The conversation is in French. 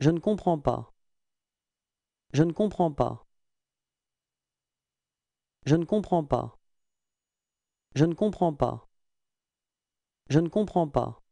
Je ne comprends pas. Je ne comprends pas. Je ne comprends pas. Je ne comprends pas. Je ne comprends pas.